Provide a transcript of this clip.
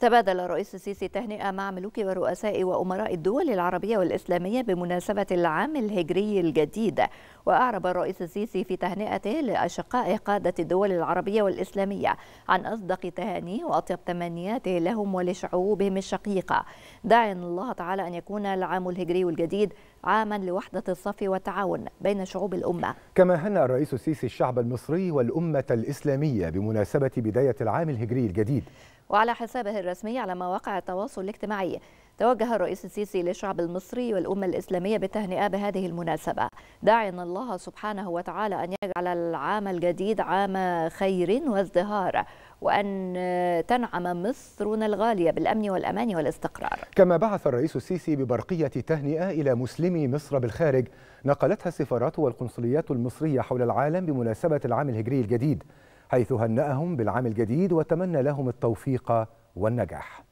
تبادل الرئيس السيسي تهنئة مع ملوك ورؤساء وأمراء الدول العربية والإسلامية بمناسبة العام الهجري الجديد وأعرب الرئيس السيسي في تهنئته لأشقاء قادة الدول العربية والإسلامية عن أصدق تهانيه وأطيب تمنياته لهم ولشعوبهم الشقيقة داعيا الله تعالى أن يكون العام الهجري الجديد عاما لوحدة الصف والتعاون بين شعوب الأمة كما هنأ الرئيس السيسي الشعب المصري والأمة الإسلامية بمناسبة بداية العام الهجري الجديد وعلى حسابه الرسمي على مواقع التواصل الاجتماعي توجه الرئيس السيسي للشعب المصري والأمة الإسلامية بالتهنئة بهذه المناسبة داعين الله سبحانه وتعالى أن يجعل العام الجديد عام خير وازدهار وأن تنعم مصرنا الغالية بالأمن والأمان والاستقرار كما بعث الرئيس السيسي ببرقية تهنئة إلى مسلمي مصر بالخارج نقلتها السفارات والقنصليات المصرية حول العالم بمناسبة العام الهجري الجديد حيث هنأهم بالعام الجديد وتمنى لهم التوفيق والنجاح